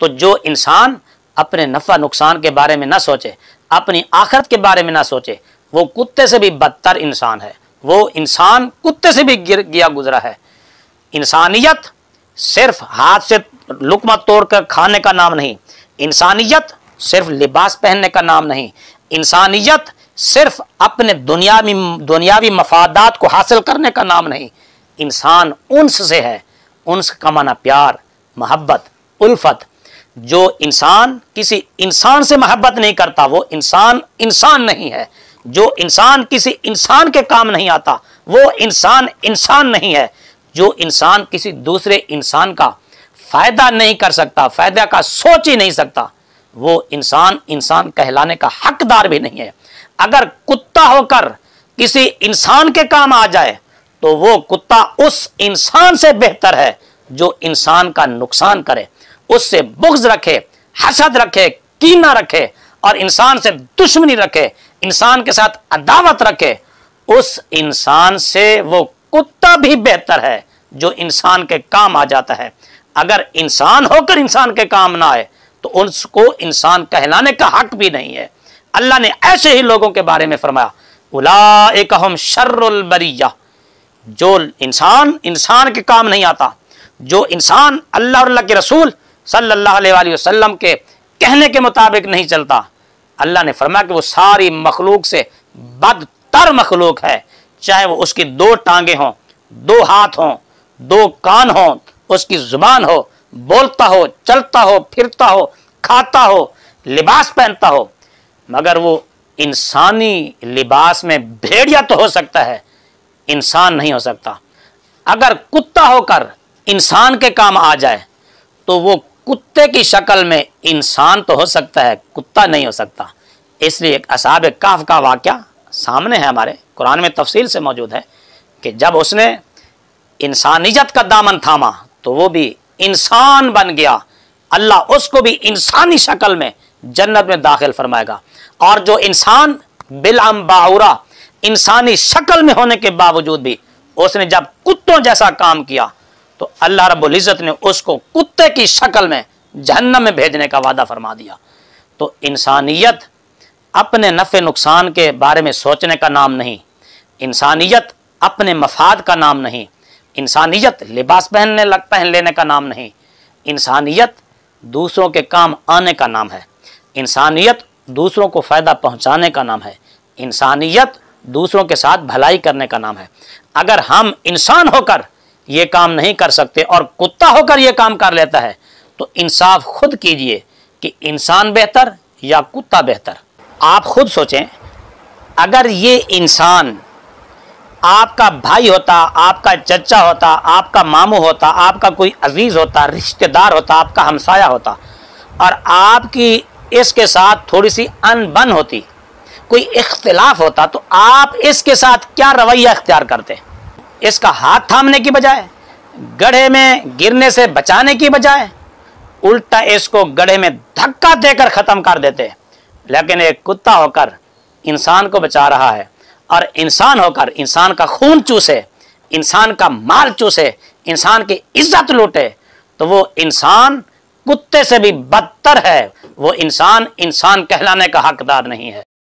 तो जो इंसान अपने नफ़ा नुकसान के बारे में ना सोचे अपनी आखरत के बारे में ना सोचे वो कुत्ते से भी बदतर इंसान है वो इंसान कुत्ते से भी गिर गया गुजरा है इंसानियत सिर्फ हाथ से लुकमा तोड़कर खाने का नाम नहीं इंसानियत सिर्फ लिबास पहनने का नाम नहीं इंसानियत सिर्फ अपने दुनियावी दुनियावी मफादात को हासिल करने का नाम नहीं इंसान उनस से है उनस का माना प्यार मोहब्बत उल्फत जो इंसान किसी इंसान से मोहब्बत नहीं करता वो इंसान इंसान नहीं है जो इंसान किसी इंसान के काम नहीं आता वो इंसान इंसान नहीं है जो इंसान किसी दूसरे इंसान का फायदा नहीं कर सकता फायदा का सोच ही नहीं सकता वो इंसान इंसान कहलाने का हकदार भी नहीं है अगर कुत्ता होकर किसी इंसान के काम आ जाए तो वो कुत्ता उस इंसान से बेहतर है जो इंसान का नुकसान करे उससे बुग्ज रखे हसद रखे कीना रखे और इंसान से दुश्मनी रखे इंसान के साथ अदावत रखे उस इंसान से वो कुत्ता भी बेहतर है जो इंसान के काम आ जाता है अगर इंसान होकर इंसान के काम ना आए तो उसको इंसान कहलाने का हक भी नहीं है अल्लाह ने ऐसे ही लोगों के बारे में फरमाया उलाम शर्रबरिया जो इंसान इंसान के काम नहीं आता जो इंसान अल्लाह अल्लाह के रसूल सल्लल्लाहु अलैहि वसल्लम के कहने के मुताबिक नहीं चलता अल्लाह ने फरमाया कि वो सारी मखलूक से बदतर मखलूक है चाहे वो उसकी दो टांगे हों दो हाथ हों दो कान हों उसकी जुबान हो बोलता हो चलता हो फिरता हो खाता हो लिबास पहनता हो मगर वो इंसानी लिबास में भेड़िया तो हो सकता है इंसान नहीं हो सकता अगर कुत्ता होकर इंसान के काम आ जाए तो वो कुत्ते की शक्ल में इंसान तो हो सकता है कुत्ता नहीं हो सकता इसलिए असाब काफ का वाक्य सामने है हमारे कुरान में तफसील से मौजूद है कि जब उसने इंसानियत का दामन थामा तो वो भी इंसान बन गया अल्लाह उसको भी इंसानी शक्ल में जन्नत में दाखिल फरमाएगा और जो इंसान बिलम बाउरा इंसानी शक्ल में होने के बावजूद भी उसने जब कुत्तों जैसा काम किया तो अल्लाह रब्बुल इज़्ज़त ने उसको कुत्ते की शक्ल में जहन्नम में भेजने का वादा फरमा दिया तो इंसानियत अपने नफ़े नुकसान के बारे में सोचने का नाम नहीं इंसानियत अपने मफाद का नाम नहीं इंसानियत लिबास पहनने लग पहन लेने का नाम नहीं इंसानियत दूसरों के काम आने का नाम है इंसानियत दूसरों को फ़ायदा पहुंचाने का नाम है इंसानियत दूसरों के साथ भलाई करने का नाम है अगर हम इंसान होकर ये काम नहीं कर सकते और कुत्ता होकर ये काम कर लेता है तो इंसाफ खुद कीजिए कि इंसान बेहतर या कुत्ता बेहतर आप खुद सोचें अगर ये इंसान आपका भाई होता आपका चचा होता आपका मामू होता आपका कोई अजीज़ होता रिश्तेदार होता आपका हमसाया होता और आपकी इसके साथ थोड़ी सी अनबन होती कोई इख्तलाफ होता तो आप इसके साथ क्या रवैया इख्तियार करते हैं इसका हाथ थामने की बजाय गढ़े में गिरने से बचाने की बजाय उल्टा इसको गढ़े में धक्का देकर ख़त्म कर देते लेकिन एक कुत्ता होकर इंसान को बचा रहा है और इंसान होकर इंसान का खून चूसे इंसान का माल चूसे इंसान की इज्जत लूटे तो वो इंसान कुत्ते से भी बदतर है वो इंसान इंसान कहलाने का हकदार नहीं है